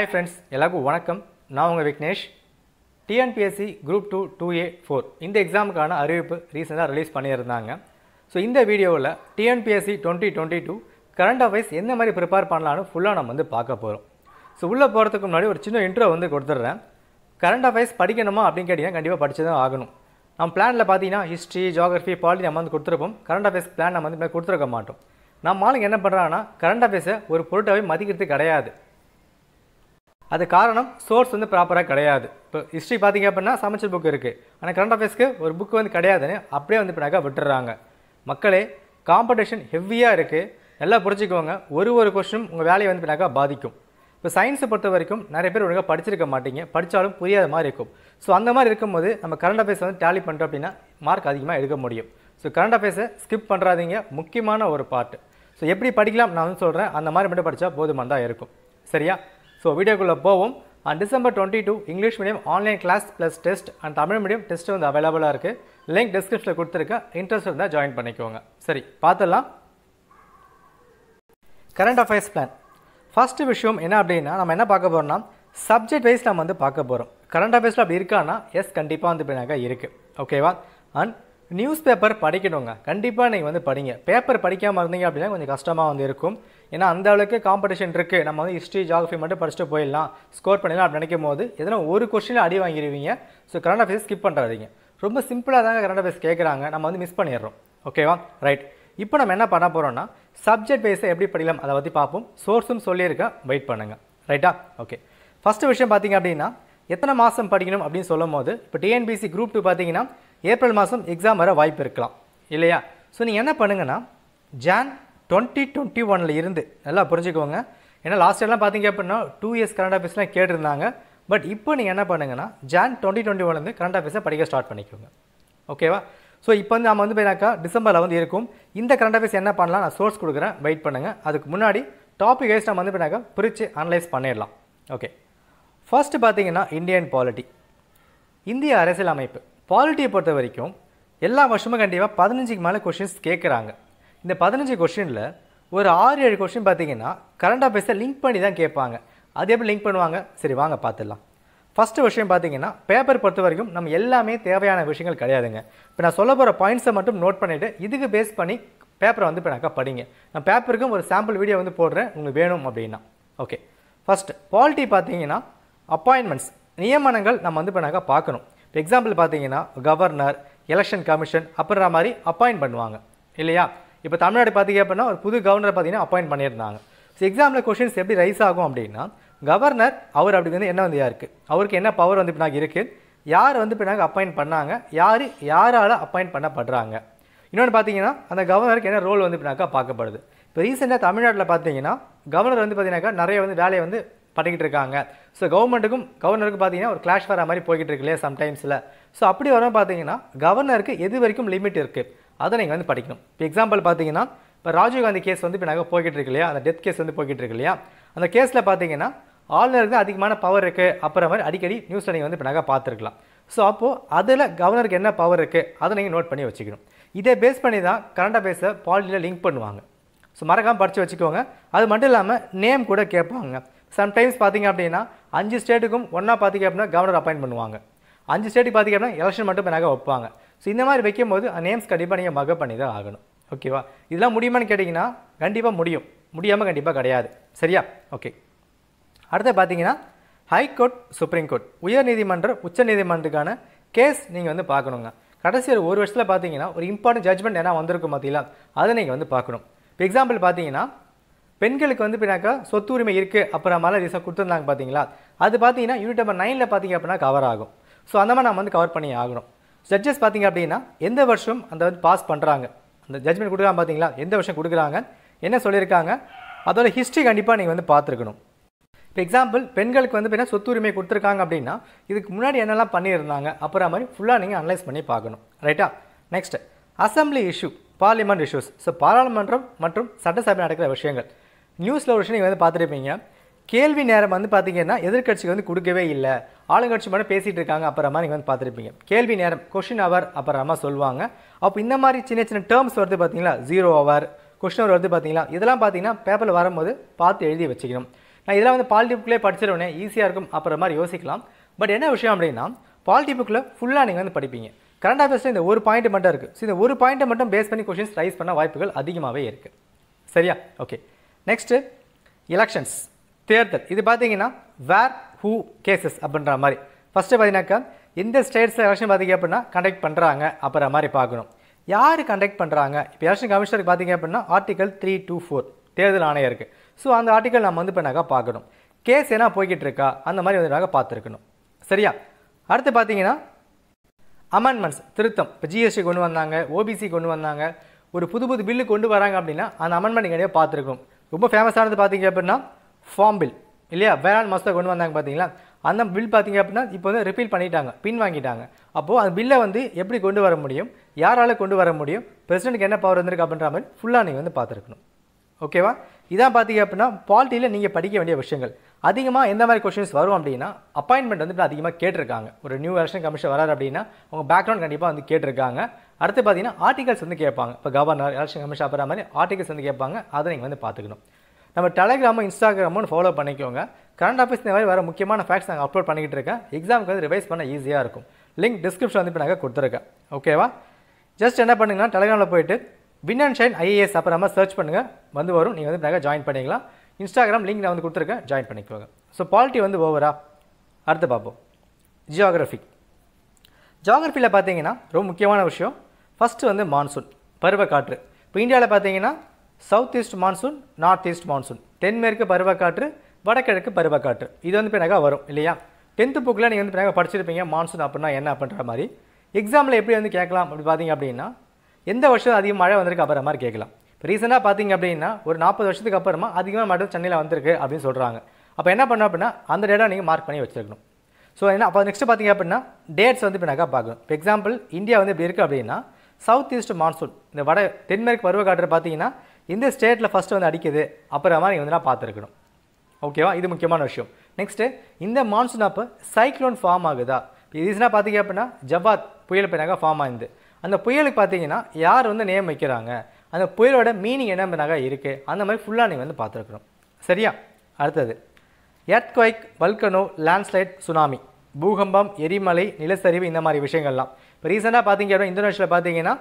hi friends எல்லாருக்கும் வணக்கம் நான் உங்கள் Vignesh TNPSC group two two A four இந்த எக்ஸாமுக்கான அறிவிப்பு ரீசெண்டாக ரிலீஸ் பண்ணியிருந்தாங்க ஸோ இந்த வீடியோவில் TNPSC twenty twenty two current affairs எந்த மாதிரி ப்ரிப்பேர் பண்ணலான்னு ஃபுல்லாக நம்ம வந்து பார்க்க போகிறோம் ஸோ உள்ளே போகிறதுக்கு முன்னாடி ஒரு சின்ன இன்ட்ரோ வந்து கொடுத்துட்றேன் கரண்ட் அஃபேர்ஸ் படிக்கணுமா அப்படின்னு கேட்டிங்கன்னா கண்டிப்பாக படித்து தான் ஆகணும் நம்ம பிளானில் பார்த்தீங்கன்னா ஹிஸ்ட்ரி ஜாகிரஃபி பாலிட்டி நம்ம வந்து கொடுத்துருப்போம் கரண்ட் அஃபேர்ஸ் பிளான் நம்ம வந்து கொடுத்துருக்க மாட்டோம் நம்ம ஆளுங்க என்ன பண்ணுறாங்கன்னா கரண்ட் அஃபேர்ஸை ஒரு பொருட்டாகவே மதிக்கிறது கிடையாது அது காரணம் சோர்ஸ் வந்து ப்ராப்பராக கிடையாது இப்போ ஹிஸ்ட்ரி பார்த்தீங்க அப்படின்னா சமைச்சல் புக் இருக்குது ஆனால் கரண்ட் அஃபேர்ஸ்க்கு ஒரு புக் வந்து கிடையாதுன்னு அப்படியே வந்து பின்னாக்க விட்டுறாங்க மக்களே காம்படிஷன் ஹெவியாக இருக்குது நல்லா புரிஞ்சுக்குவாங்க ஒரு ஒரு கொஸ்டினும் உங்கள் வேலையை வந்து பின்னாக்க பாதிக்கும் இப்போ சயின்ஸை பொறுத்த வரைக்கும் நிறைய பேர் ஒழுங்காக படிச்சிருக்க மாட்டீங்க படித்தாலும் புரியாத மாதிரி இருக்கும் ஸோ அந்த மாதிரி இருக்கும்போது நம்ம கரண்ட் அஃபேர்ஸ் வந்து டேலி பண்ணுறோம் அப்படின்னா மார்க் அதிகமாக எடுக்க முடியும் ஸோ கரண்ட் அஃபேர்ஸை ஸ்கிப் பண்ணுறாதீங்க முக்கியமான ஒரு பார்ட் ஸோ எப்படி படிக்கலாம் நான் வந்து சொல்கிறேன் அந்த மாதிரி மட்டும் படித்தா தான் இருக்கும் சரியா ஸோ வீடியோக்குள்ளே போவோம் and December twenty two English medium online class plus test and Tamil medium test வந்து அவைலபிளாக இருக்குது லிங்க் டிஸ்கிரிப்ஷனில் கொடுத்துருக்கேன் இன்ட்ரெஸ்ட் இருந்தால் ஜாயின் பண்ணிக்கோங்க சரி பார்த்துடலாம் கரண்ட் அஃபேர்ஸ் பிளான் ஃபஸ்ட்டு விஷயம் என்ன அப்படின்னா நம்ம என்ன பார்க்க போகிறோம்னா சப்ஜெக்ட் வைஸ் நம்ம வந்து பார்க்க போகிறோம் கரண்ட் அஃபேர்ஸில் அப்படி இருக்கான்னா எஸ் கண்டிப்பாக வந்து பின்னாக்க இருக்குது ஓகேவா அண்ட் நியூஸ் பேப்பர் படிக்கணுங்க கண்டிப்பாக நீங்கள் வந்து படிங்க பேப்பர் படிக்காமல் இருந்தீங்க அப்படின்னா கொஞ்சம் கஷ்டமாக வந்து இருக்கும் ஏன்னா அந்த அளவுக்கு காம்படிஷன் இருக்குது நம்ம வந்து ஹிஸ்ட்ரி ஜாகிரஃபி மட்டும் படிச்சுட்டு போயிடலாம் ஸ்கோர் பண்ணிடலாம் அப்படி நினைக்கும் போது எதனா ஒரு கொஸ்டினில் அடி வாங்கிடுவீங்க ஸோ கரண்ட் அஃபேர்ஸ் ஸ்கிப் பண்ணுறாதீங்க ரொம்ப சிம்பிளாக தாங்க கரண்ட் அஃபேர்ஸ் கேட்குறாங்க நம்ம வந்து மிஸ் பண்ணிடுறோம் ஓகேவா ரைட் இப்போ நம்ம என்ன பண்ண போகிறோம்னா சப்ஜெக்ட் பேஸை எப்படி படிக்கலாம் அதை பற்றி பார்ப்போம் சோர்ஸும் சொல்லியிருக்கேன் வெயிட் பண்ணுங்கள் ரைட்டா ஓகே ஃபஸ்ட்டு விஷயம் பார்த்தீங்க அப்படின்னா எத்தனை மாதம் படிக்கணும் அப்படின்னு சொல்லும் போது இப்போ டிஎன்பிசி குரூப் டூ பார்த்தீங்கன்னா ஏப்ரல் மாதம் எக்ஸாம் வர வாய்ப்பு இருக்கலாம் இல்லையா ஸோ நீங்கள் என்ன பண்ணுங்கன்னா ஜான் டுவெண்ட்டி டுவெண்ட்டி ஒனில் இருந்து நல்லா புரிஞ்சுக்கோங்க ஏன்னா லாஸ்ட் இயர்லாம் பார்த்தீங்க அப்படின்னா டூ இயர்ஸ் கரண்ட் ஆஃபீஸ்லாம் கேட்டிருந்தாங்க பட் இப்போ நீங்கள் என்ன பண்ணுங்கன்னா ஜான் டுவெண்ட்டி டுவெண்ட்டி ஒன்லேருந்து கரண்ட் ஆஃபீஸை படிக்க ஸ்டார்ட் பண்ணிக்கோங்க ஓகேவா ஸோ இப்போ வந்து நம்ம வந்து பார்த்தீங்கன்னாக்கா டிசம்பரில் வந்து இருக்கும் இந்த கரண்ட் ஆஃபீஸ் என்ன பண்ணலாம் நான் சோர்ஸ் கொடுக்குறேன் வெயிட் பண்ணுங்கள் அதுக்கு முன்னாடி டாபிக் வைஸ் நம்ம வந்து பார்த்தீங்கன்னாக்கா பிரித்து அனலைஸ் பண்ணிடலாம் ஓகே ஃபஸ்ட்டு பார்த்தீங்கன்னா இந்தியன் பாலிட்டி இந்திய அரசியல் அமைப்பு பாலிட்டியை பொறுத்த வரைக்கும் எல்லா வருஷமும் கண்டிப்பாக பதினஞ்சுக்கு மேலே கொஷின்ஸ் கேட்குறாங்க இந்த பதினஞ்சு கொஷினில் ஒரு ஆறு ஏழு கொஷின் பார்த்தீங்கன்னா கரண்ட் அஃபேர்ஸை லிங்க் பண்ணி தான் கேட்பாங்க அது எப்படி லிங்க் பண்ணுவாங்க சரி வாங்க பார்த்துடலாம் ஃபஸ்ட்டு விஷயம் பார்த்தீங்கன்னா பேப்பர் பொறுத்த வரைக்கும் நம்ம எல்லாமே தேவையான விஷயங்கள் கிடையாதுங்க இப்போ நான் சொல்ல போகிற பாயிண்ட்ஸை மட்டும் நோட் பண்ணிவிட்டு இதுக்கு பேஸ் பண்ணி பேப்பரை வந்து இப்போ நாக்கா படிங்க நான் பேப்பருக்கும் ஒரு சாம்பிள் வீடியோ வந்து போடுறேன் உங்களுக்கு வேணும் அப்படின்னா ஓகே ஃபஸ்ட்டு குவாலிட்டி பார்த்தீங்கன்னா அப்பாயின்மெண்ட்ஸ் நியமனங்கள் நம்ம வந்து இப்போ நாக்கா பார்க்கணும் இப்போ எக்ஸாம்பிள் பார்த்தீங்கன்னா கவர்னர் எலெக்ஷன் கமிஷன் அப்படின்ற மாதிரி அப்பாயின்ட் பண்ணுவாங்க இல்லையா இப்போ தமிழ்நாடு பார்த்தீங்க அப்படின்னா ஒரு புது கவர்னர் பார்த்தீங்கன்னா அப்பாயிண்ட் பண்ணியிருந்தாங்க ஸோ எக்ஸாமில் கொஷின்ஸ் எப்படி ரைஸ் ஆகும் அப்படின்னா கவர்னர் அவர் அப்படி வந்து என்ன வந்து யாருக்கு அவருக்கு என்ன பவர் வந்து இப்போ இருக்குது யார் வந்து இப்போ நாங்கள் அப்பாயிண்ட் பண்ணாங்க யார் யாரால் அப்பாயிண்ட் பண்ணப்படுறாங்க இன்னொன்று பார்த்தீங்கன்னா அந்த கவர்னருக்கு என்ன ரோல் வந்து இப்படினாக்கா பார்க்கப்படுது இப்போ ரீசெண்டாக தமிழ்நாட்டில் பார்த்தீங்கன்னா கவர்னர் வந்து பார்த்தீங்கன்னாக்கா நிறைய வந்து வேலையை வந்து பண்ணிக்கிட்டு இருக்காங்க ஸோ கவர்மெண்ட்டுக்கும் கவர்னருக்கும் பார்த்தீங்கன்னா ஒரு கிளாஷ் வர மாதிரி போய்கிட்டு இருக்குல்லையே சம்டைம்ஸில் ஸோ அப்படி வர பார்த்தீங்கன்னா கவர்னருக்கு எது வரைக்கும் லிமிட் இருக்குது அதை நீங்கள் வந்து படிக்கணும் இப்போ எக்ஸாம்பிள் பார்த்தீங்கன்னா இப்போ ராஜீவ்காந்தி கேஸ் வந்து இப்போ நாங்கள் போய்கிட்டு இருக்கு இல்லையா அந்த டெத் கேஸ் வந்து போய்கிட்டு இருக்கு இல்லையா அந்த கேஸில் பார்த்தீங்கன்னா ஆளுநருக்கு வந்து அதிகமான பவர் இருக்குது அப்புறம் மாதிரி அடிக்கடி நியூஸ் நீங்கள் வந்து இப்போ நாங்கள் பார்த்துருக்கலாம் ஸோ அப்போது அதில் கவர்னருக்கு என்ன பவர் இருக்குது அதை நீங்கள் நோட் பண்ணி வச்சுக்கணும் இதை பேஸ் பண்ணி தான் கரண்ட் அஃபேர்ஸை பாலிட்டியில் லிங்க் பண்ணுவாங்க ஸோ மறக்காமல் படித்து வச்சுக்கோங்க அது மட்டும் இல்லாமல் நேம் கூட கேட்பாங்க சம்டைம்ஸ் பார்த்தீங்க அப்படின்னா அஞ்சு ஸ்டேட்டுக்கும் ஒன்றா பார்த்தீங்க அப்படின்னா கவர்னர் அப்பாயின்ட் பண்ணுவாங்க அஞ்சு ஸ்டேட்டுக்கு பார்த்தீங்க அப்படின்னா எலெக்ஷன் மட்டும் நாங்கள் வைப்பாங்க ஸோ இந்த மாதிரி வைக்கும்போது நேம்ஸ் கண்டிப்பாக நீங்கள் மகப் பண்ணி தான் ஆகணும் ஓகேவா இதெல்லாம் முடியுமான்னு கேட்டிங்கன்னா கண்டிப்பாக முடியும் முடியாமல் கண்டிப்பாக கிடையாது சரியா ஓகே அடுத்து பார்த்தீங்கன்னா ஹைகோர்ட் சுப்ரீம் கோர்ட் உயர்நீதிமன்றம் உச்சநீதிமன்றத்துக்கான கேஸ் நீங்கள் வந்து பார்க்கணுங்க கடைசி ஒரு ஒரு வருஷத்தில் பார்த்தீங்கன்னா ஒரு இம்பார்ட்டன்ட் ஜட்மெண்ட் என்ன வந்திருக்கும் பார்த்தீங்களா அதை நீங்கள் வந்து பார்க்கணும் இப்போ எக்ஸாம்பிள் பார்த்தீங்கன்னா பெண்களுக்கு வந்து பின்னாக்கா சொத்து உரிமை இருக்குது அப்புறம் மேலே ரீசன் கொடுத்துருந்தாங்க பார்த்தீங்களா அது பார்த்தீங்கன்னா யூனிட் நம்பர் நைனில் பார்த்தீங்க அப்படின்னா கவர் ஆகும் ஸோ அந்த மாதிரி நம்ம வந்து கவர் பண்ணி ஆகணும் ஜட்ஜஸ் பார்த்திங்க அப்படின்னா எந்த வருஷம் அந்த வந்து பாஸ் பண்ணுறாங்க அந்த ஜட்ஜ்மெண்ட் கொடுக்குறாங்க பார்த்தீங்களா எந்த வருஷம் கொடுக்குறாங்க என்ன சொல்லியிருக்காங்க அதோட ஹிஸ்ட்ரி கண்டிப்பாக நீங்கள் வந்து பார்த்துருக்கணும் இப்போ எக்ஸாம்பிள் பெண்களுக்கு வந்து சொத்து சொத்துரிமை கொடுத்துருக்காங்க அப்படின்னா இதுக்கு முன்னாடி என்னெல்லாம் பண்ணியிருந்தாங்க அப்புறம் மாதிரி ஃபுல்லாக நீங்கள் அனலைஸ் பண்ணி பார்க்கணும் ரைட்டா next assembly issue parliament issues so பாராளுமன்றம் மற்றும் சட்டசபை நடக்கிற விஷயங்கள் நியூஸில் ஒரு விஷயம் நீங்கள் வந்து பார்த்துருப்பீங்க கேள்வி நேரம் வந்து பார்த்தீங்கன்னா எதிர்கட்சிக்கு வந்து கொடுக்கவே இல்லை ஆளுங்கட்சி மட்டும் பேசிகிட்டு இருக்காங்க அப்புறமா நீங்கள் வந்து பார்த்துருப்பீங்க கேள்வி நேரம் கொஷின் அவர் அப்புறமா சொல்லுவாங்க அப்போ இந்த மாதிரி சின்ன சின்ன டேர்ம்ஸ் வருது பார்த்தீங்களா ஜீரோ அவர் கொஷின் அவர் வருது பார்த்தீங்களா இதெல்லாம் பார்த்தீங்கன்னா பேப்பரில் வரும்போது பார்த்து எழுதி வச்சுக்கணும் நான் இதெல்லாம் வந்து பாலிடிப்புக்குள்ளே படிச்சிருவேன் ஈஸியாக இருக்கும் அப்புறம் மாதிரி யோசிக்கலாம் பட் என்ன விஷயம் அப்படின்னா புக்கில் ஃபுல்லாக நீங்கள் வந்து படிப்பீங்க கரண்ட் அஃபேர்ஸில் இந்த ஒரு பாயிண்ட் மட்டும் இருக்குது ஸோ இந்த ஒரு பாயிண்ட்டை மட்டும் பேஸ் பண்ணி கொஷின்ஸ் ரைஸ் பண்ண வாய்ப்புகள் அதிகமாகவே இருக்குது சரியா ஓகே நெக்ஸ்ட்டு எலெக்ஷன்ஸ் தேர்தல் இது பார்த்தீங்கன்னா வேர் ஹூ கேசஸ் அப்படின்ற மாதிரி ஃபஸ்ட்டு பார்த்தீங்கன்னாக்கா இந்த ஸ்டேட்ஸில் எலெக்ஷன் பார்த்தீங்க அப்படின்னா கண்டக்ட் பண்ணுறாங்க அப்படின்ற மாதிரி பார்க்கணும் யார் கண்டக்ட் பண்ணுறாங்க இப்போ எலெக்ஷன் கமிஷனருக்கு பார்த்தீங்க அப்படின்னா ஆர்டிகல் த்ரீ டூ ஃபோர் தேர்தல் ஆணையம் இருக்குது ஸோ அந்த ஆர்டிக்கல் நம்ம வந்து பண்ணாக்கா பார்க்கணும் கேஸ் என்ன போய்கிட்டு இருக்கா அந்த மாதிரி வந்து பார்த்துருக்கணும் சரியா அடுத்து பார்த்தீங்கன்னா அமெண்ட்மெண்ட்ஸ் திருத்தம் இப்போ ஜிஎஸ்டி கொண்டு வந்தாங்க ஓபிசி கொண்டு வந்தாங்க ஒரு புது புது பில்லு கொண்டு வராங்க அப்படின்னா அந்த அமெண்ட்மெண்ட் கிடையாது பார்த்துருக்கணும் ரொம்ப ஃபேமஸானது பார்த்தீங்க அப்படின்னா ஃபார்ம் பில் இல்லையா வேளாண் மசோதா கொண்டு வந்தாங்க பார்த்தீங்களா அந்த பில் பார்த்தீங்க அப்படின்னா இப்போ வந்து ரிப்பீல் பண்ணிட்டாங்க பின் வாங்கிட்டாங்க அப்போது அந்த பில்லை வந்து எப்படி கொண்டு வர முடியும் யாரால் கொண்டு வர முடியும் பிரசிடென்ட்க்கு என்ன பவர் வந்திருக்கு அப்படின்ற மாதிரி ஃபுல்லாக நீங்கள் வந்து பார்த்துருக்கணும் ஓகேவா இதான் பார்த்தீங்க அப்படின்னா பாலிட்டியில் நீங்கள் படிக்க வேண்டிய விஷயங்கள் அதிகமாக எந்த மாதிரி கொஷின்ஸ் வரும் அப்படின்னா அப்பாயின்மெண்ட் வந்து அதிகமாக கேட்டிருக்காங்க ஒரு நியூ எலெக்ஷன் கமிஷன் வராரு அப்படின்னா உங்கள் பேக்ரவுண்ட் கண்டிப்பாக வந்து கேட்டிருக்காங்க அடுத்து பார்த்தீங்கன்னா ஆர்டிகல்ஸ் வந்து கேட்பாங்க இப்போ கவர்னர் எலெக்ஷன் கமிஷன் அப்புறம் மாதிரி ஆர்டிகல்ஸ் வந்து கேட்பாங்க அதை நீங்கள் வந்து பார்த்துக்கணும் நம்ம டெலகிராமும் இன்ஸ்டாகிராமும் ஃபாலோ பண்ணிக்கோங்க கரண்ட் ஆஃபீஸ் இந்த மாதிரி வர முக்கியமான ஃபேக்ட்ஸ் நாங்கள் அப்லோட் பண்ணிக்கிட்டு இருக்கேன் எக்ஸாமுக்கு வந்து ரிவைஸ் பண்ண ஈஸியாக இருக்கும் லிங்க் டிஸ்கிரிப்ஷன் வந்து இப்போ நாங்கள் கொடுத்துருக்கேன் ஓகேவா ஜஸ்ட் என்ன பண்ணுங்கன்னா டெலகிராமில் போயிட்டு வின் அண்ட் ஷைன் ஐஏஎஸ் அப்புறம் சர்ச் பண்ணுங்கள் வந்து வரும் நீங்கள் வந்து நாங்கள் ஜாயின் பண்ணிக்கலாம் இன்ஸ்டாகிராம் லிங்க் நான் வந்து கொடுத்துருக்கேன் ஜாயின் பண்ணிக்கோங்க ஸோ பாலிட்டி வந்து ஓவரா அடுத்து பார்ப்போம் ஜியாகிரஃபி ஜியாகிரஃபியில் பார்த்தீங்கன்னா ரொம்ப முக்கியமான விஷயம் ஃபஸ்ட்டு வந்து மான்சூன் பருவக்காற்று இப்போ இந்தியாவில் பார்த்தீங்கன்னா south east monsoon north east monsoon தென்மேற்கு பருவக்காற்று வடகிழக்கு பருவக்காற்று இது வந்து பின்னாக வரும் இல்லையா டென்த்து புக்கில் நீங்கள் வந்து பின்னாக படிச்சிருப்பீங்க மான்சூன் அப்படின்னா என்ன அப்படின்ற மாதிரி எக்ஸாமில் எப்படி வந்து கேட்கலாம் அப்படி பார்த்தீங்க அப்படின்னா எந்த வருஷம் அதிகம் மழை வந்திருக்கு அப்புறம் மாதிரி கேட்கலாம் இப்போ ரீசெண்டாக பார்த்தீங்க அப்படின்னா ஒரு நாற்பது வருஷத்துக்கு அப்புறமா அதிகமாக மழை சென்னையில் வந்திருக்கு அப்படின்னு சொல்கிறாங்க அப்போ என்ன பண்ணோம் அப்படின்னா அந்த டேட்டா நீங்கள் மார்க் பண்ணி வச்சுருக்கணும் ஸோ என்ன அப்போ நெக்ஸ்ட் பார்த்தீங்க அப்படின்னா டேட்ஸ் வந்து இப்போ நான் பார்க்கணும் இப்போ எக்ஸாம்பிள் இந்தியா வந்து எப்படி இருக்குது அப்படின்னா சவுத் ஈஸ்ட் மான்சூன் இந்த வட தென்மேற்கு பருவக்காற்று பார்த்தீங்கன்னா இந்த ஸ்டேட்டில் ஃபஸ்ட்டு வந்து அடிக்குது அப்புறமா நீங்கள் வந்து நான் பார்த்துருக்கணும் ஓகேவா இது முக்கியமான விஷயம் நெக்ஸ்ட்டு இந்த மான்சூன் அப்போ சைக்ளோன் ஃபார்ம் ஆகுதா இப்போ ரீசனாக பார்த்தீங்க அப்படின்னா ஜவாத் புயல் பின்னாங்க ஃபார்ம் ஆயிருந்து அந்த புயலுக்கு பார்த்தீங்கன்னா யார் வந்து நேம் வைக்கிறாங்க அந்த புயலோட மீனிங் என்ன பண்ணாக இருக்குது அந்த மாதிரி ஃபுல்லாக நீங்கள் வந்து பார்த்துருக்கணும் சரியா அடுத்தது earthquake volcano landslide tsunami பூகம்பம் எரிமலை நிலச்சரிவு இந்த மாதிரி விஷயங்கள்லாம் இப்போ ரீசெண்டாக பார்த்தீங்க அப்படின்னா இந்தோனேஷியாவில் பார்த்தீங்கன்னா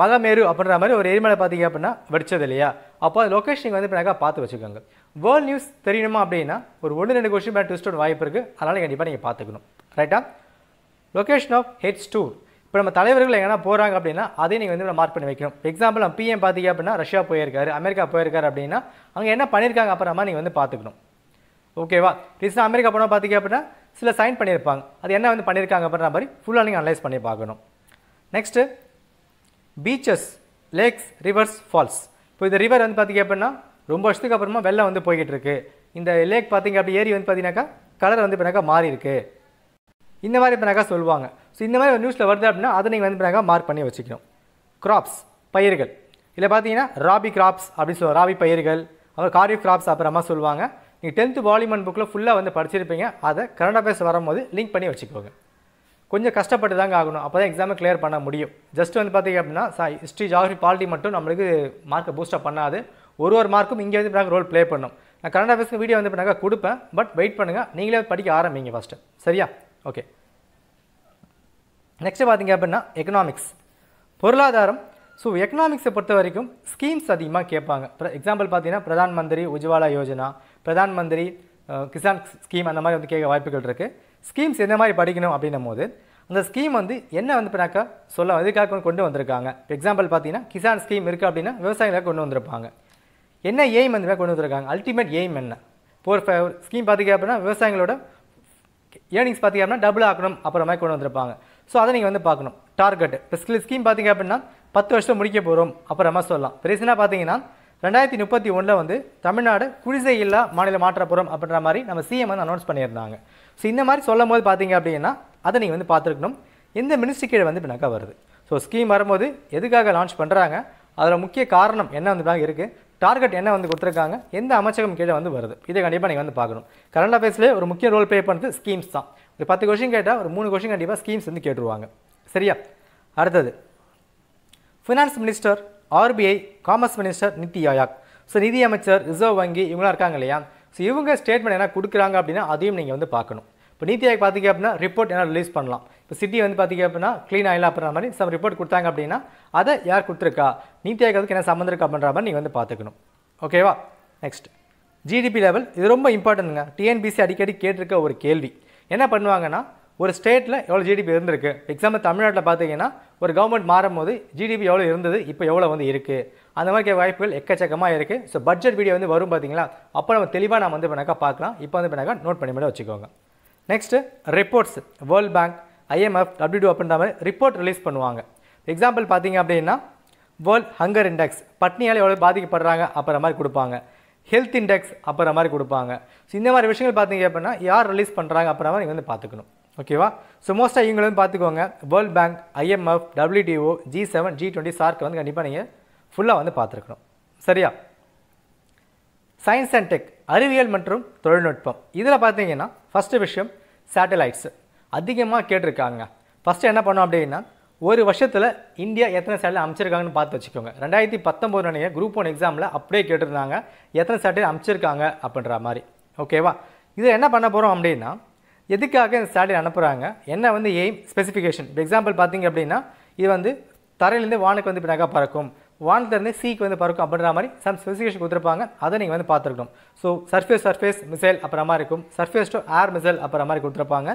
மகமேரு அப்படின்ற மாதிரி ஒரு எரிமலை பார்த்தீங்க அப்படின்னா வெடிச்சது இல்லையா அப்போ அது லொக்கேஷன் வந்து இப்போ பார்த்து வச்சுக்கோங்க வேர்ல்ட் நியூஸ் தெரியணுமா அப்படின்னா ஒரு ஒன்று ரெண்டு கொஸ்டின் மேலே ட்விஸ்டோட வாய்ப்பு இருக்குது அதனால் கண்டிப்பாக நீங்கள் பார்த்துக்கணும் ரைட்டா லொக்கேஷன் ஆஃப் ஹெட்ஸ் டூர் இப்போ நம்ம தலைவர்கள் எங்கன்னா போகிறாங்க அப்படின்னா அதையும் நீங்கள் வந்து நம்ம மார்க் பண்ணி வைக்கணும் எக்ஸாம்பிள் நம்ம பிஎம் பார்த்தீங்க அப்படின்னா ரஷ்யா போயிருக்காரு அமெரிக்கா போயிருக்காரு அப்படின்னா அங்கே என்ன பண்ணியிருக்காங்க அப்புறமா நீங்கள் வந்து பார்த்துக்கணும் ஓகேவா ரீசெண்டாக அமெரிக்கா போனால் பார்த்தீங்க அப்படின்னா சில சைன் பண்ணியிருப்பாங்க அது என்ன வந்து பண்ணியிருக்காங்க அப்படின்ற மாதிரி ஃபுல்லாக நீங்கள் அனலைஸ் பண்ணி பார்க்கணும் next beaches lakes rivers falls இப்போ இந்த ரிவர் வந்து பார்த்திங்க அப்படின்னா ரொம்ப வருஷத்துக்கு அப்புறமா வெள்ளம் வந்து போய்கிட்டு இருக்கு இந்த லேக் பார்த்திங்க அப்படி ஏரி வந்து பார்த்தீங்கன்னாக்கா கலர் வந்து இப்போனாக்கா மாறி இருக்கு இந்த மாதிரி பண்ணாக்கா சொல்லுவாங்க ஸோ இந்த மாதிரி ஒரு நியூஸில் வருது அப்படின்னா அதை நீங்கள் வந்து பண்ணாக்கா மார்க் பண்ணி வச்சுக்கணும் கிராப்ஸ் பயிர்கள் இல்லை பார்த்தீங்கன்னா ராபி கிராப்ஸ் அப்படின்னு சொல்லுவோம் ராபி பயிர்கள் அப்புறம் காரியோ கிராப்ஸ் அப்புறமா சொல்லுவாங்க நீங்கள் டென்த்து வாலிமன் புக்கில் ஃபுல்லாக வந்து படிச்சிருப்பீங்க அதை கரண்ட் அஃபேர்ஸ் வரும்போது லிங்க் பண்ணி வச்சுக்கோங்க கொஞ்சம் கஷ்டப்பட்டு தாங்க ஆகணும் அப்போ தான் எக்ஸாமை கிளியர் பண்ண முடியும் ஜஸ்ட் வந்து பார்த்திங்க அப்படின்னா ஹிஸ்ட்ரி ஜாகிரி பாலிட்டி மட்டும் நம்மளுக்கு மார்க்கை பூஸ்டப் பண்ணாது ஒரு ஒரு மார்க்கும் இங்கே வந்து நாங்கள் ரோல் ப்ளே பண்ணும் நான் கரண்ட் அஃபேர்ஸ்க்கு வீடியோ வந்து நாங்கள் கொடுப்பேன் பட் வெயிட் பண்ணுங்கள் நீங்களே படிக்க ஆரம்பிங்க ஃபஸ்ட்டு சரியா ஓகே நெக்ஸ்ட்டு பார்த்திங்க அப்படின்னா எக்கனாமிக்ஸ் பொருளாதாரம் ஸோ எக்கனாமிக்ஸை பொறுத்த வரைக்கும் ஸ்கீம்ஸ் அதிகமாக கேட்பாங்க எக்ஸாம்பிள் பார்த்தீங்கன்னா பிரதான் மந்திரி உஜ்வாலா யோஜனா பிரதான் மந்திரி கிசான் ஸ்கீம் அந்த மாதிரி வந்து கேட்க வாய்ப்புகள் இருக்குது ஸ்கீம்ஸ் எந்த மாதிரி படிக்கணும் அப்படின்னும் போது அந்த ஸ்கீம் வந்து என்ன வந்து பின்னாக்கா சொல்ல அதுக்காக கொண்டு வந்திருக்காங்க இப்போ எக்ஸாம்பிள் பார்த்தீங்கன்னா கிசான் ஸ்கீம் இருக்குது அப்படின்னா விவசாயிகளாக கொண்டு வந்திருப்பாங்க என்ன எய்ம் வந்து கொண்டு வந்திருக்காங்க அல்டிமேட் எய்ம் என்ன போர் ஒரு ஸ்கீம் பார்த்திங்க அப்படின்னா விவசாயிகளோட ஏர்னிங்ஸ் பார்த்திங்க அப்படின்னா டபுள் ஆக்கணும் அப்புறம் மாதிரி கொண்டு வந்திருப்பாங்க ஸோ அதை நீங்கள் வந்து பார்க்கணும் டார்கெட் இப்போ ஸ்கீம் பார்த்திங்க அப்படின்னா பத்து வருஷம் முடிக்க போகிறோம் அப்புறமா சொல்லலாம் இப்போ ரீசனாக பார்த்தீங்கன்னா ரெண்டாயிரத்தி முப்பத்தி ஒன்றில் வந்து தமிழ்நாடு குடிசை இல்லா மாநில மாற்றப்புறம் அப்படின்ற மாதிரி நம்ம சிஎம் வந்து அனௌன்ஸ் பண்ணியிருந்தாங்க ஸோ இந்த மாதிரி சொல்லும் போது பார்த்தீங்க அப்படின்னா அதை நீங்கள் வந்து பார்த்துருக்கணும் எந்த மினிஸ்ட்ரி கீழே வந்து பின்னாக்கா வருது ஸோ ஸ்கீம் வரும்போது எதுக்காக லான்ச் பண்ணுறாங்க அதில் முக்கிய காரணம் என்ன வந்து இருக்குது டார்கெட் என்ன வந்து கொடுத்துருக்காங்க எந்த அமைச்சகம் கீழே வந்து வருது இதை கண்டிப்பாக நீங்கள் வந்து பார்க்கணும் கரண்ட் அஃபேர்ஸ்லேயே ஒரு முக்கிய ரோல் ப்ளே பண்ணுறது ஸ்கீம்ஸ் தான் ஒரு பத்து கொஷின் கேட்டால் ஒரு மூணு கொஷின் கண்டிப்பாக ஸ்கீம்ஸ் வந்து கேட்டுருவாங்க சரியா அடுத்தது finance minister RBI commerce minister NITI Aayog so நிதியமைச்சர் ரிசர்வ் வங்கி இவங்களாம் இருக்காங்க இல்லையா ஸோ இவங்க ஸ்டேட்மெண்ட் என்ன கொடுக்குறாங்க அப்படின்னா அதையும் நீங்கள் வந்து பார்க்கணும் இப்போ நீத்தி ஆயோக் பார்த்தீங்க அப்படின்னா ரிப்போர்ட் என்ன ரிலீஸ் பண்ணலாம் இப்போ சிட்டி வந்து பார்த்தீங்க அப்படின்னா க்ளீன் ஆயில் அப்படின்ற மாதிரி சம் ரிப்போர்ட் கொடுத்தாங்க அப்படின்னா அதை யார் கொடுத்துருக்கா நீத்தி ஆயோக் என்ன சம்மந்தம் இருக்கா அப்படின்ற மாதிரி நீங்கள் வந்து பார்த்துக்கணும் ஓகேவா நெக்ஸ்ட் ஜிடிபி லெவல் இது ரொம்ப இம்பார்ட்டன்ட்டுங்க டிஎன்பிசி அடிக்கடி கேட்டிருக்க ஒரு கேள்வி என்ன பண்ணுவாங்கன்னா ஒரு ஸ்டேட்டில் எவ்வளோ ஜிடிபி இருந்திருக்கு எக்ஸாம்பிள் தமிழ்நாட்டில் பார்த்தீங்கன்னா ஒரு கவர்மெண்ட் மாறும்போது ஜிடிபி எவ்வளோ இருந்தது இப்போ எவ்வளோ வந்து இருக்குது அந்த மாதிரி வாய்ப்புகள் எக்கச்சக்கமாக இருக்குது ஸோ பட்ஜெட் வீடியோ வந்து வரும் பார்த்தீங்களா அப்போ நம்ம தெளிவாக நம்ம வந்து பண்ணாக்கா பார்க்கலாம் இப்போ வந்து பண்ணாக்கா நோட் பண்ணி மட்டும் வச்சுக்கோங்க next reports world bank IMF W அப்படின்ற மாதிரி ரிப்போர்ட் ரிலீஸ் பண்ணுவாங்க எக்ஸாம்பிள் பார்த்தீங்க அப்படின்னா வேர்ல்ட் ஹங்கர் இண்டெக்ஸ் பட்னியால் எவ்வளோ பாதிக்கப்படுறாங்க அப்புற மாதிரி கொடுப்பாங்க ஹெல்த் இண்டெக்ஸ் அப்புற மாதிரி கொடுப்பாங்க ஸோ இந்த மாதிரி விஷயங்கள் பார்த்தீங்க அப்படின்னா யார் ரிலீஸ் பண்ணுறாங்க அப்புறமா நீங்கள் வந்து பார்த்துக்கணும் ஓகேவா ஸோ மோஸ்ட்டாக இவங்களும் பார்த்துக்கோங்க world bank IMF WTO G seven G twenty சார்க்கு வந்து கண்டிப்பாக நீங்கள் ஃபுல்லாக வந்து பார்த்துருக்கணும் சரியா சயின்ஸ் அண்ட் டெக் அறிவியல் மற்றும் தொழில்நுட்பம் இதில் பார்த்தீங்கன்னா ஃபஸ்ட்டு விஷயம் சேட்டலைட்ஸ் அதிகமாக கேட்டிருக்காங்க ஃபஸ்ட்டு என்ன பண்ணோம் அப்படின்னா ஒரு வருஷத்தில் இந்தியா எத்தனை சேட்டலை அமைச்சிருக்காங்கன்னு பார்த்து வச்சுக்கோங்க ரெண்டாயிரத்தி பத்தொம்போது நினைக்க குரூப் ஒன் எக்ஸாமில் அப்படியே கேட்டிருந்தாங்க எத்தனை சேட்டலை அமைச்சிருக்காங்க அப்படின்ற மாதிரி ஓகேவா இது என்ன பண்ண போகிறோம் அப்படின்னா எதுக்காக இந்த சேட்டலைட் அனுப்புகிறாங்க என்ன வந்து எய்ம் ஸ்பெசிஃபிகேஷன் இப்போ எக்ஸாம்பிள் பார்த்தீங்க அப்படின்னா இது வந்து தரையிலேருந்து வானுக்கு வந்து பின்னாக பறக்கும் வானத்துலேருந்து சீக்கு வந்து பறக்கும் அப்படின்ற மாதிரி சம் ஸ்பெசிஃபிகேஷன் கொடுத்துருப்பாங்க அதை நீங்கள் வந்து பார்த்துருக்கணும் ஸோ சர்ஃபேஸ் சர்ஃபேஸ் மிசைல் அப்புறம் மாதிரி இருக்கும் சர்ஃபேஸ் டு ஏர் மிசைல் அப்புறம் மாதிரி கொடுத்துருப்பாங்க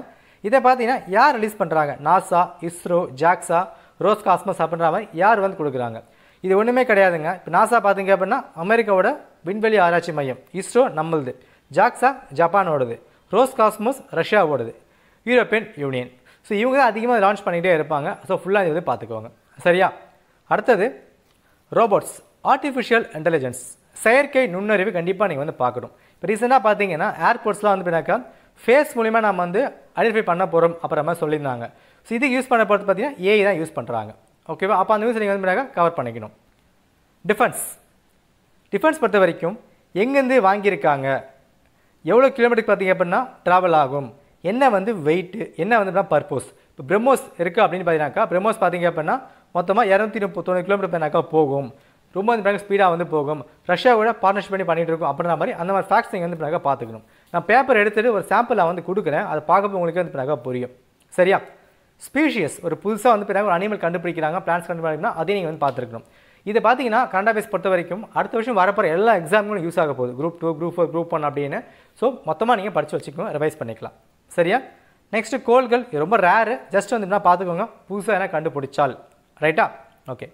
இதை பார்த்தீங்கன்னா யார் ரிலீஸ் பண்ணுறாங்க NASA ISRO JAXA Roscosmos அப்படின்ற மாதிரி யார் வந்து கொடுக்குறாங்க இது ஒன்றுமே கிடையாதுங்க இப்போ நாசா பார்த்தீங்க அப்படின்னா அமெரிக்காவோட விண்வெளி ஆராய்ச்சி மையம் இஸ்ரோ நம்மளுது ஜாக்ஸா ஜப்பானோடது ரோஸ் காஸ்மஸ் ரஷ்யாவோடது யூரோப்பியன் யூனியன் ஸோ இவங்க தான் அதிகமாக லான்ச் பண்ணிகிட்டே இருப்பாங்க ஸோ ஃபுல்லாக இது பார்த்துக்குவாங்க சரியா அடுத்தது ரோபோட்ஸ் ஆர்டிஃபிஷியல் இன்டெலிஜென்ஸ் செயற்கை நுண்ணறிவு கண்டிப்பாக நீங்கள் வந்து பார்க்கணும் இப்போ ரீசெண்டாக பார்த்தீங்கன்னா ஏர்போர்ட்ஸ்லாம் வந்து பின்னாக்கா ஃபேஸ் மூலிமா நம்ம வந்து ஐடென்டிஃபை பண்ண போகிறோம் அப்புறமா சொல்லியிருந்தாங்க ஸோ இது யூஸ் பண்ண பொறுத்து பார்த்தீங்கன்னா ஏஐ தான் யூஸ் பண்ணுறாங்க ஓகேவா அப்போ அந்த நியூஸ் நீங்கள் வந்து பின்னாக்க கவர் பண்ணிக்கணும் டிஃபென்ஸ் டிஃபென்ஸ் பொறுத்த வரைக்கும் எங்கேருந்து வாங்கியிருக்காங்க எவ்வளோ கிலோமீட்டருக்கு பார்த்தீங்க அப்படின்னா ட்ராவல் ஆகும் என்ன வந்து வெயிட்டு என்ன வந்து பர்போஸ் இப்போ பிரம்மோஸ் இருக்குது அப்படின்னு பார்த்தீங்கன்னாக்கா பிரம்மோஸ் பார்த்தீங்க அப்படின்னா மொத்தமாக இரநூத்தி முப்பத்தொன்று கிலோமீட்டர் பண்ணாக்கா போகும் ரொம்ப வந்து பிறகு ஸ்பீடாக வந்து போகும் ரஷ்யாவோட பார்ட்னர்ஷிப் பண்ணி பண்ணிகிட்டு இருக்கும் அப்படின்ற மாதிரி அந்த மாதிரி ஃபேக்ஸ் நீங்கள் வந்து பிறகு பார்த்துக்கணும் நான் பேப்பர் எடுத்துகிட்டு ஒரு சாம்பிளாக வந்து கொடுக்குறேன் அதை பார்க்கப்போ உங்களுக்கு வந்து பிறகு புரியும் சரியா ஸ்பீஷியஸ் ஒரு புதுசாக வந்து பிறகு ஒரு அனிமல் கண்டுபிடிக்கிறாங்க பிளான்ஸ் கண்டுபிடிக்கணும்னா அதையும் நீங்கள் வந்து பார்த்துருக்கணும் இதை பார்த்தீங்கன்னா கனடா பேஸ் பொறுத்த வரைக்கும் அடுத்த வருஷம் வரப்போகிற எல்லா எக்ஸாம்களும் யூஸ் ஆக போகுது group two group four group one அப்படின்னு ஸோ மொத்தமாக நீங்கள் படித்து வச்சுக்கோங்க ரிவைஸ் பண்ணிக்கலாம் சரியா நெக்ஸ்ட்டு கோள்கள் ரொம்ப ரேரு ஜஸ்ட் வந்து பார்த்துக்கோங்க புதுசாக என்ன கண்டுபிடிச்சால் ரைட்டா ஓகே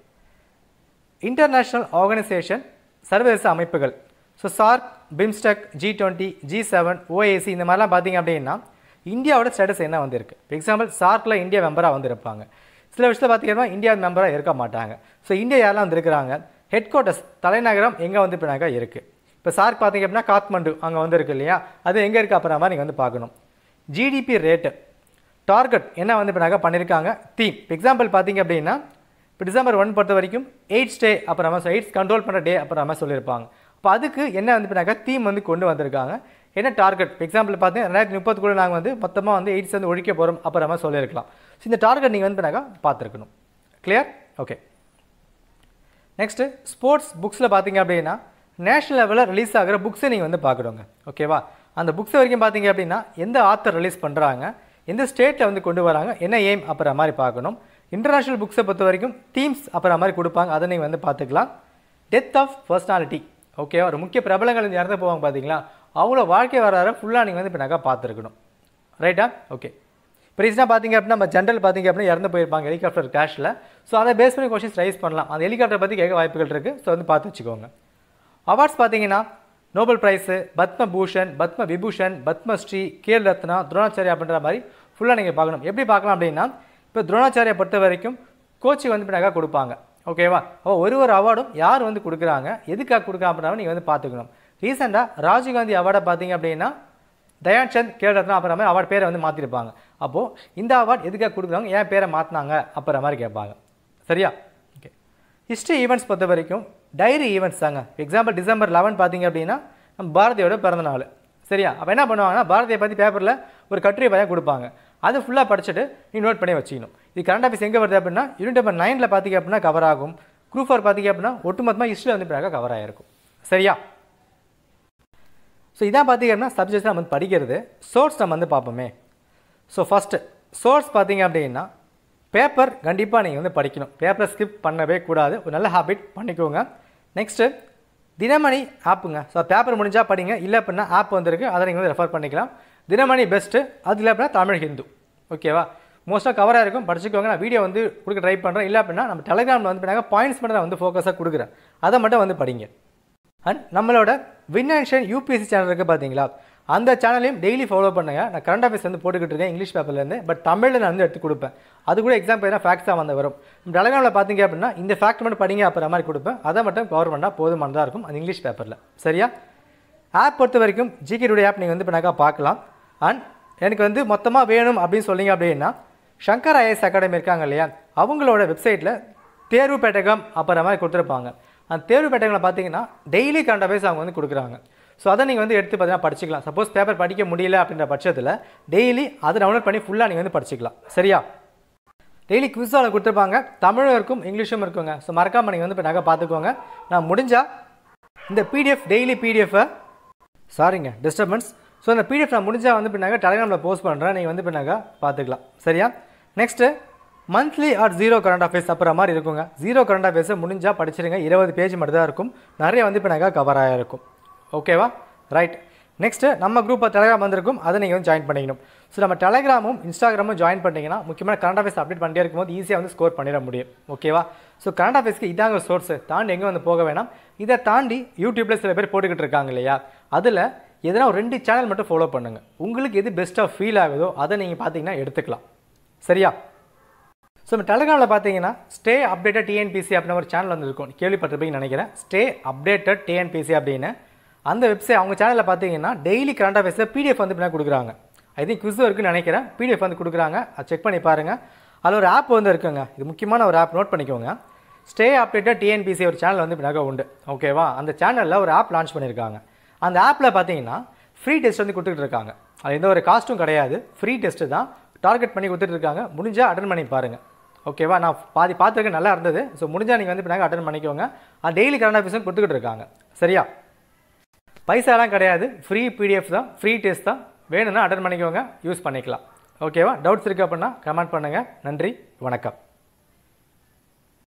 இன்டர்நேஷ்னல் ஆர்கனைசேஷன் சர்வதேச அமைப்புகள் so SAARC BIMSTEC G twenty G seven OAC இந்த மாதிரிலாம் பார்த்தீங்க அப்படின்னா இந்தியாவோட ஸ்டேட்டஸ் என்ன வந்திருக்கு ஃபார் எக்ஸாம்பிள் சார்க்கில் இந்தியா மெம்பராக வந்திருப்பாங்க சில விஷயத்தில் பார்த்திங்கன்னா இந்தியா மெம்பராக இருக்க மாட்டாங்க ஸோ இந்தியா யாரெல்லாம் வந்துருக்கிறாங்க ஹெட் குவார்ட்டர்ஸ் தலைநகரம் எங்கே வந்து இப்போ இருக்குது இப்போ சார்க் பார்த்திங்க அப்படின்னா காத்மண்டு அங்கே வந்து இல்லையா அது எங்கே இருக்குது அப்புறமா நீங்கள் வந்து பார்க்கணும் ஜிடிபி ரேட்டு டார்கெட் என்ன வந்து இப்போ பண்ணியிருக்காங்க தீம் இப்போ எக்ஸாம்பிள் பார்த்திங்க அப்படின்னா இப்போ டிசம்பர் ஒன் பொறுத்த வரைக்கும் எயிட்ஸ் டே அப்புறமா எயிட்ஸ் கண்ட்ரோல் பண்ணுற டே அப்புறமா சொல்லியிருப்பாங்க இப்போ அதுக்கு என்ன வந்து இப்போ தீம் வந்து கொண்டு வந்திருக்காங்க என்ன டார்கெட் எக்ஸாம்பிள் பார்த்தீங்கன்னா ரெண்டாயிரத்தி முப்பத்துக்குள்ளே நாங்கள் வந்து மொத்தமாக வந்து எயிட்ஸ் வந்து ஒழிக்க போகிறோம் அப்புறம் சொல்லியிருக்கலாம் ஸோ இந்த டார்கெட் நீங்கள் வந்து நாங்கள் பார்த்துருக்கணும் கிளியர் ஓகே நெக்ஸ்ட்டு ஸ்போர்ட்ஸ் புக்ஸில் பார்த்தீங்க அப்படின்னா நேஷனல் லெவலில் ரிலீஸ் ஆகிற புக்ஸை நீங்கள் வந்து பார்க்குறோங்க ஓகேவா அந்த புக்ஸ் வரைக்கும் பார்த்தீங்க அப்படின்னா எந்த ஆத்தர் ரிலீஸ் பண்ணுறாங்க எந்த ஸ்டேட்டில் வந்து கொண்டு வராங்க என்ன எய்ம் அப்புறம் மாதிரி பார்க்கணும் இன்டர்நேஷ்னல் புக்ஸை பொறுத்த வரைக்கும் தீம்ஸ் அப்புறம் மாதிரி கொடுப்பாங்க அதை நீங்கள் வந்து பார்த்துக்கலாம் டெத் ஆஃப் பர்சனாலிட்டி ஓகேவா ஒரு முக்கிய பிரபலங்கள் இறந்து போவாங்க பார்த்தீங்களா அவங்கள வாழ்க்கை வரலாறு ஃபுல்லாக நீங்கள் வந்து இப்போ நகை பார்த்துருக்கணும் ரைட்டா ஓகே இப்போ ரீசனாக பார்த்தீங்க அப்படின்னா நம்ம ஜென்ரல் பார்த்தீங்க அப்படின்னா இறந்து போயிருப்பாங்க ஹெலிகாப்டர் கேஷில் ஸோ அதை பேஸ் பண்ணி கொஷின்ஸ் ரைஸ் பண்ணலாம் அந்த ஹெலிகாப்டர் பற்றி கேட்க வாய்ப்புகள் இருக்குது ஸோ வந்து பார்த்து வச்சுக்கோங்க அவார்ட்ஸ் பார்த்தீங்கன்னா நோபல் ப்ரைஸு பத்ம பூஷன் பத்ம விபூஷன் பத்மஸ்ரீ கேல் ரத்னா துரோணாச்சாரியா அப்படின்ற மாதிரி ஃபுல்லாக நீங்கள் பார்க்கணும் எப்படி பார்க்கலாம் அப்படின்னா இப்போ துரோணாச்சாரியை பொறுத்த வரைக்கும் கோச்சி வந்து இப்போ நகை கொடுப்பாங்க ஓகேவா அப்போ ஒரு ஒரு அவார்டும் யார் வந்து கொடுக்குறாங்க எதுக்காக கொடுக்க அப்படின்னா நீங்கள் வந்து பார்த்துக்கணும் ரீசெண்டாக ராஜீவ்காந்தி அவார்டை பார்த்தீங்க அப்படின்னா தயான் சந்த் கேள் அப்புறம் மாதிரி அவார்டு பேரை வந்து மாற்றிருப்பாங்க அப்போது இந்த அவார்ட் எதுக்காக கொடுக்குறாங்க ஏன் பேரை மாற்றினாங்க அப்புறம் மாதிரி கேட்பாங்க சரியா ஓகே ஹிஸ்ட்ரி ஈவெண்ட்ஸ் பொறுத்த வரைக்கும் டைரி ஈவெண்ட்ஸ் தாங்க எக்ஸாம்பிள் டிசம்பர் லெவன் பார்த்தீங்க அப்படின்னா நம்ம பாரதியோட பிறந்தநாள் சரியா அப்போ என்ன பண்ணுவாங்கன்னா பாரதியை பற்றி பேப்பரில் ஒரு கட்டுரை பையன் கொடுப்பாங்க அது ஃபுல்லாக படிச்சுட்டு நீ நோட் பண்ணி வச்சுக்கணும் இது கரண்ட் ஆஃபீஸ் எங்கே வருது அப்படின்னா யூனிட் நம்பர் நைனில் பார்த்தீங்க அப்படின்னா கவர் ஆகும் குரூப் ஃபோர் பார்த்தீங்க அப்படின்னா ஒட்டுமொத்தமாக ஹிஸ்ட்ரியில் வந்து பிறகு கவர் ஆகிருக்கும் சரியா ஸோ இதான் பார்த்தீங்கன்னா சப்ஜெக்ட்ஸ் நம்ம வந்து படிக்கிறது சோர்ஸ் நம்ம வந்து பார்ப்போமே ஸோ ஃபஸ்ட்டு சோர்ஸ் பார்த்தீங்க அப்படின்னா பேப்பர் கண்டிப்பாக நீங்கள் வந்து படிக்கணும் பேப்பரை ஸ்கிப் பண்ணவே கூடாது ஒரு நல்ல ஹேபிட் பண்ணிக்கோங்க நெக்ஸ்ட்டு தினமணி ஆப்புங்க ஸோ பேப்பர் முடிஞ்சால் படிங்க இல்லை அப்படின்னா ஆப் வந்திருக்கு அதை நீங்கள் வந்து ரெஃபர் பண்ணிக்கலாம் தினமணி பெஸ்ட்டு அது இல்லை அப்படின்னா தமிழ் ஹிந்து ஓகேவா மோஸ்ட்டாக கவராக இருக்கும் படிச்சுக்கோங்க நான் வீடியோ வந்து கொடுக்க ட்ரை பண்ணுறேன் இல்லை அப்படின்னா நம்ம டெலிகிராமில் வந்து பண்ணாங்க பாயிண்ட்ஸ் மட்டும் நான் வந்து ஃபோக்கஸாக கொடுக்குறேன் அதை மட்டும் வந்து படிங்க அண்ட் நம்மளோட வின்னன்ஷன் யூபிஎஸ்சி சேனல் இருக்குது பார்த்தீங்களா அந்த சேனலையும் டெய்லி ஃபாலோ பண்ணுங்க நான் கரண்ட் அஃபேர்ஸ் வந்து போட்டுக்கிட்டு இருக்கேன் இங்கிலீஷ் பேப்பர்லேருந்து பட் தமிழில் நான் வந்து எடுத்து கொடுப்பேன் அது கூட எக்ஸாம் பார்த்தா ஃபேக்ட்ஸாக வந்து வரும் டெலகிராமில் பார்த்தீங்க அப்படின்னா இந்த ஃபேக்ட் மட்டும் படிங்க அப்புறம் மாதிரி கொடுப்பேன் அதை மட்டும் கவர் பண்ணால் போதுமானதாக இருக்கும் அந்த இங்கிலீஷ் பேப்பரில் சரியா ஆப் பொறுத்த வரைக்கும் ஜிகேடுடைய ஆப் நீங்கள் வந்து இப்போ பார்க்கலாம் அண்ட் எனக்கு வந்து மொத்தமாக வேணும் அப்படின்னு சொன்னீங்க அப்படின்னா சங்கர் ஐஎஸ் அகாடமி இருக்காங்க இல்லையா அவங்களோட வெப்சைட்டில் தேர்வு பெட்டகம் மாதிரி கொடுத்துருப்பாங்க அந்த தேர்வு பேட்டர்களை பார்த்தீங்கன்னா டெய்லி கரண்ட் அஃபேர்ஸ் அவங்க வந்து கொடுக்குறாங்க ஸோ அதை நீங்கள் வந்து எடுத்து பார்த்தீங்கன்னா படிச்சிக்கலாம் சப்போஸ் பேப்பர் படிக்க முடியல அப்படின்ற பட்சத்தில் டெய்லி அதை டவுன்லோட் பண்ணி ஃபுல்லாக நீங்கள் வந்து படிச்சிக்கலாம் சரியா டெய்லி குவிஸ் கொடுத்துருப்பாங்க தமிழும் இருக்கும் இங்கிலீஷும் இருக்குங்க ஸோ மறக்காமல் நீங்கள் வந்து இப்போ நகை பார்த்துக்கோங்க நான் முடிஞ்சால் இந்த பிடிஎஃப் டெய்லி பிடிஎஃபை சாரிங்க டிஸ்டர்பன்ஸ் ஸோ அந்த பிடிஎஃப் நான் முடிஞ்சால் வந்து பின்னாக்க டெலகிராமில் போஸ்ட் பண்ணுறேன் நீங்கள் வந்து பின்னாங்க பார்த்துக்கலாம் சரியா next monthly R zero current affairs அப்புறம் மாதிரி இருக்குங்க ஜீரோ கரண்ட் அஃபேர்ஸை முடிஞ்சால் படிச்சிருங்க இருபது பேஜ் மட்டும் தான் இருக்கும் நிறைய வந்து இப்போ நாங்கள் கவர் ஆகிருக்கும் ஓகேவா ரைட் நெக்ஸ்ட்டு நம்ம குரூப்பை டெலகிராம் வந்திருக்கும் அதை நீங்கள் வந்து ஜாயின் பண்ணிக்கணும் ஸோ நம்ம டெலகிராமும் இன்ஸ்டாகிராமும் ஜாயின் பண்ணிங்கன்னா முக்கியமாக கரண்ட் அஃபேர்ஸ் அப்டேட் பண்ணிட்டே இருக்கும்போது ஈஸியாக வந்து ஸ்கோர் பண்ணிட முடியும் ஓகேவா ஸோ கரண்ட் அஃபேர்ஸ்க்கு இதாங்க சோர்ஸ் தாண்டி எங்கே வந்து போக வேணாம் இதை தாண்டி யூடியூப்பில் சில பேர் போட்டுக்கிட்டு இருக்காங்க இல்லையா அதில் எதனா ஒரு ரெண்டு சேனல் மட்டும் ஃபாலோ பண்ணுங்கள் உங்களுக்கு எது பெஸ்ட்டாக ஃபீல் ஆகுதோ அதை நீங்கள் பார்த்தீங்கன்னா எடுத்துக்கலாம் சரியா ஸோ நம்ம டெலகிராமில் பார்த்தீங்கன்னா ஸ்டே அப்டேட்டட் டிஎன்பிசி அப்படின்னு ஒரு சேனல் வந்துருக்கும் கேள்விப்பட்டிருப்பீங்கன்னு நினைக்கிறேன் ஸ்டே அப்டேட்டட் டிஎன்பிசி அப்படின்னு அந்த வெப்சைட் அவங்க சேனலில் பார்த்தீங்கன்னா டெய்லி கரண்ட் அஃபேர்ஸில் பிடிஎஃப் வந்து பின்னா கொடுக்குறாங்க ஐ திங்க் குவிஸும் இருக்குன்னு நினைக்கிறேன் பிடிஎஃப் வந்து கொடுக்குறாங்க அதை செக் பண்ணி பாருங்கள் அதில் ஒரு ஆப் வந்து இருக்குங்க இது முக்கியமான ஒரு ஆப் நோட் பண்ணிக்கோங்க ஸ்டே அப்டேட்டட் டிஎன்பிசி ஒரு சேனல் வந்து பின்னாக உண்டு ஓகேவா அந்த சேனலில் ஒரு ஆப் லான்ச் பண்ணியிருக்காங்க அந்த ஆப்பில் பார்த்தீங்கன்னா ஃப்ரீ டெஸ்ட் வந்து கொடுத்துட்டு இருக்காங்க அது எந்த ஒரு காஸ்ட்டும் கிடையாது ஃப்ரீ டெஸ்ட்டு தான் டார்கெட் பண்ணி கொடுத்துட்டு இருக்காங்க முடிஞ்சால் அட்டன் பண்ணி பாருங்கள் ஓகேவா நான் பாதி பார்த்துருக்கேன் நல்லா இருந்தது ஸோ முடிஞ்சால் நீங்கள் வந்து இப்போ நாங்கள் அட்டன் பண்ணிக்கோங்க அது டெய்லி கரண்ட் ஆஃபீஸும் கொடுத்துக்கிட்டு இருக்காங்க சரியா பைசாலாம் கிடையாது ஃப்ரீ பிடிஎஃப் தான் ஃப்ரீ டெஸ்ட் தான் வேணும்னா அட்டன் பண்ணிக்கோங்க யூஸ் பண்ணிக்கலாம் ஓகேவா டவுட்ஸ் இருக்குது அப்படின்னா கமெண்ட் பண்ணுங்கள் நன்றி வணக்கம்